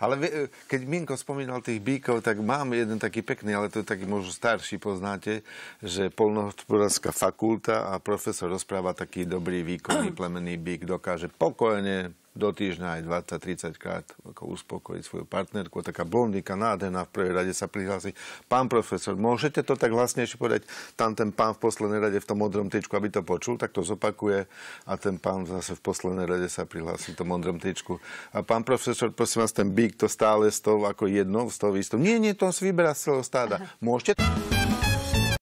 Ale keď Minko spomínal tých bíkov, tak mám jeden taký pekný, ale to je taký možno starší, poznáte, že polnohospodárska fakulta a profesor rozpráva taký dobrý, výkonný plemený bík, dokáže pokojne do týždňa aj 20-30 krát ako uspokojiť svoju partnerku. Taká blondýka nádherná v prvej rade sa prihlási. Pán profesor, môžete to tak hlasnejšie povedať? Tam ten pán v poslednej rade v tom modrom tyčku, aby to počul, tak to zopakuje a ten pán zase v poslednej rade sa prihlási v tom modrom tyčku. A pán profesor, prosím vás, ten bík to stále s tou ako jednou, s tou istou. Nie, nie, to si vyberá z celého stáda. Aha. Môžete...